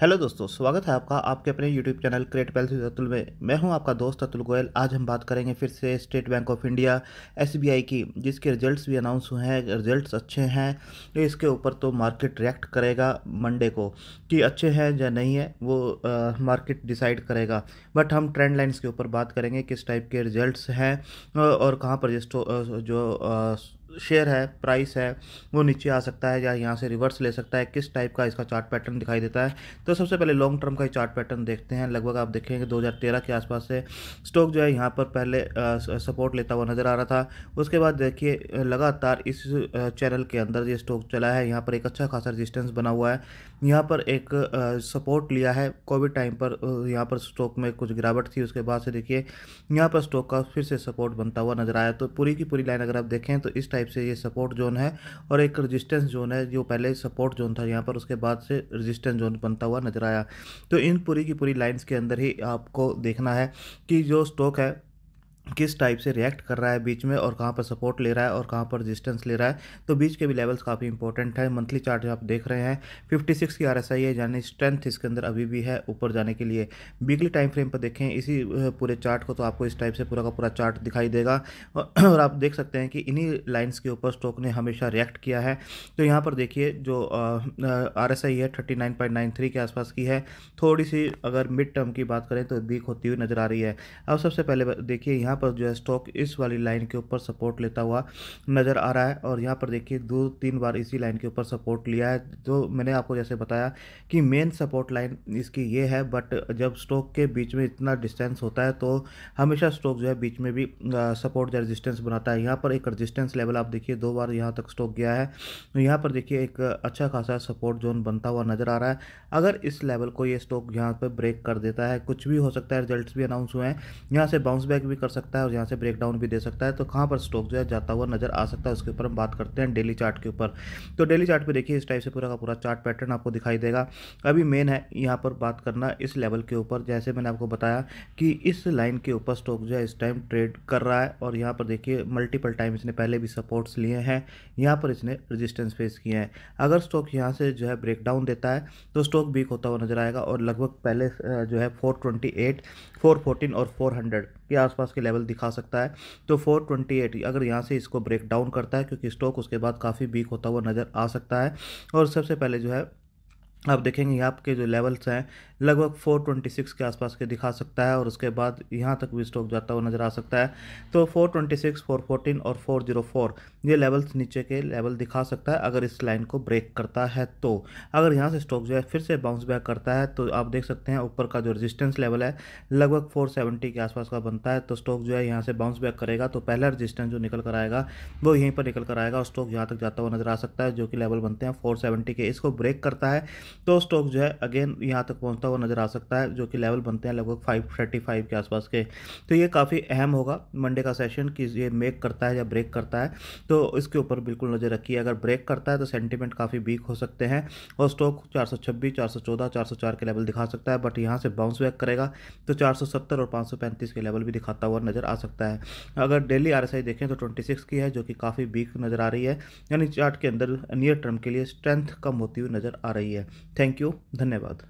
hello दोस्तों स्वागत है आपका आपके अपने YouTube channel create wealth Atul में मैं हूं आपका दोस्त अतुल गोयल आज हम बात करेंगे फिर से State Bank of India SBI की जिसके रिजल्ट्स भी अनाउंस हुए हैं रिजल्ट्स अच्छे हैं इसके ऊपर तो मार्केट रिएक्ट करेगा मंडे को कि अच्छे हैं या नहीं है वो आ, मार्केट डिसाइड करेगा बट हम ट्रेंड लाइन्स के ऊपर बात करेंगे किस टाइप के रिजल्ट हैं और कहाँ पर जिसको जो शेयर है प्राइस है वो नीचे आ सकता है या यहाँ से रिवर्स ले सकता है किस टाइप का इसका चार्ट पैटर्न दिखाई देता है तो सबसे पहले लॉन्ग टर्म का ही चार्ट पैटर्न देखते हैं लगभग आप देखेंगे 2013 के आसपास से स्टॉक जो है यहाँ पर पहले सपोर्ट लेता हुआ नज़र आ रहा था उसके बाद देखिए लगातार इस चैनल के अंदर ये स्टॉक चला है यहाँ पर एक अच्छा खासा रजिस्टेंस बना हुआ है यहाँ पर एक सपोर्ट लिया है कोविड टाइम पर यहाँ पर स्टॉक में कुछ गिरावट थी उसके बाद से देखिए यहाँ पर स्टॉक का फिर से सपोर्ट बनता हुआ नज़र आया तो पूरी की पूरी लाइन अगर आप देखें तो इस टाइप टाइप से ये सपोर्ट जोन है और एक रजिस्टेंस जोन है जो पहले सपोर्ट जोन था यहाँ पर उसके बाद से रजिस्टेंस जोन बनता हुआ नजर आया तो इन पूरी की पूरी लाइन्स के अंदर ही आपको देखना है कि जो स्टॉक है किस टाइप से रिएक्ट कर रहा है बीच में और कहाँ पर सपोर्ट ले रहा है और कहाँ पर रेजिस्टेंस ले रहा है तो बीच के भी लेवल्स काफ़ी इंपॉर्टेंट है मंथली चार्ट आप देख रहे हैं 56 की आर एस आई है यानी स्ट्रेंथ इसके अंदर अभी भी है ऊपर जाने के लिए वीकली टाइम फ्रेम पर देखें इसी पूरे चार्ट को तो आपको इस टाइप से पूरा का पूरा चार्ट दिखाई देगा और आप देख सकते हैं कि इन्हीं लाइन्स के ऊपर स्टॉक ने हमेशा रिएक्ट किया है तो यहाँ पर देखिए जो आर एस आई है थर्टी के आसपास की है थोड़ी सी अगर मिड टर्म की बात करें तो वीक होती हुई नज़र आ रही है अब सबसे पहले देखिए यहाँ यहाँ पर जो है स्टॉक इस वाली लाइन के ऊपर सपोर्ट लेता हुआ नज़र आ रहा है और यहाँ पर देखिए दो तीन बार इसी लाइन के ऊपर सपोर्ट लिया है तो मैंने आपको जैसे बताया कि मेन सपोर्ट लाइन इसकी ये है बट जब स्टॉक के बीच में इतना डिस्टेंस होता है तो हमेशा स्टॉक जो है बीच में भी सपोर्ट या रजिस्टेंस बनाता है यहाँ पर एक रजिस्टेंस लेवल आप देखिए दो बार यहाँ तक स्टॉक गया है तो यहाँ पर देखिए एक अच्छा खासा सपोर्ट जोन बनता हुआ नज़र आ रहा है अगर इस लेवल को ये स्टॉक यहाँ पर ब्रेक कर देता है कुछ भी हो सकता है रिजल्ट भी अनाउंस हुए हैं यहाँ से बाउंस बैक भी कर सकते सकता है और यहाँ से ब्रेक डाउन भी दे सकता है तो कहाँ पर स्टॉक जो है जाता हुआ नजर आ सकता है उसके ऊपर हम बात करते हैं डेली चार्ट के ऊपर तो डेली चार्ट पर देखिए इस टाइप से पूरा का पूरा चार्ट पैटर्न आपको दिखाई देगा अभी मेन है यहाँ पर बात करना इस लेवल के ऊपर जैसे मैंने आपको बताया कि इस लाइन के ऊपर स्टॉक जो है इस टाइम ट्रेड कर रहा है और यहाँ पर देखिए मल्टीपल टाइम इसने पहले भी सपोर्ट्स लिए हैं यहाँ पर इसने रजिस्टेंस फेस किए हैं अगर स्टॉक यहाँ से जो है ब्रेकडाउन देता है तो स्टॉक वीक होता हुआ नजर आएगा और लगभग पहले जो है फोर फोर्टीन और हंड्रेड के आसपास के लेवल दिखा सकता है तो 428 अगर यहाँ से इसको ब्रेक डाउन करता है क्योंकि स्टॉक उसके बाद काफ़ी वीक होता हुआ नज़र आ सकता है और सबसे पहले जो है आप देखेंगे यहाँ के जो लेवल्स हैं लगभग 426 के आसपास के दिखा सकता है और उसके बाद यहाँ तक भी स्टॉक जाता हुआ नज़र आ सकता है तो 426, 414 और 404 ये लेवल्स नीचे के लेवल दिखा सकता है अगर इस लाइन को ब्रेक करता है तो अगर यहाँ से स्टॉक जो है फिर से बाउंस बैक करता है तो आप देख सकते हैं ऊपर का जो रजिस्टेंस लेवल है लगभग फोर के आसपास का बनता है तो स्टॉक जो है यहाँ से बाउंस बैक करेगा तो पहला रजिस्टेंस जो निकल कर आएगा वो यहीं पर निकल कर आएगा और स्टॉक यहाँ तक जाता हुआ नज़र आ सकता है जो कि लेवल बनते हैं फोर के इसको ब्रेक करता है तो स्टॉक जो है अगेन यहाँ तक पहुँचता हुआ नजर आ सकता है जो कि लेवल बनते हैं लगभग फाइव थर्टी फाइव के आसपास के तो ये काफ़ी अहम होगा मंडे का सेशन कि ये मेक करता है या ब्रेक करता है तो इसके ऊपर बिल्कुल नज़र रखिए अगर ब्रेक करता है तो सेंटिमेंट काफ़ी वीक हो सकते हैं और स्टॉक चार चार सौ सौ छब्बीस चौदह चार सौ चार के लेवल दिखा सकता है बट यहाँ से बाउंस बैक करेगा तो चार सौ सत्तर और पाँच सौ पैंतीस के लेवल भी दिखाता हुआ नज़र आ सकता है अगर डेली आर देखें तो सिक्स की है जो कि काफ़ी वीक नज़र आ रही है यानी चार्ट के अंदर नियर टर्म के लिए स्ट्रेंथ कम होती हुई नज़र आ रही है थैंक यू धन्यवाद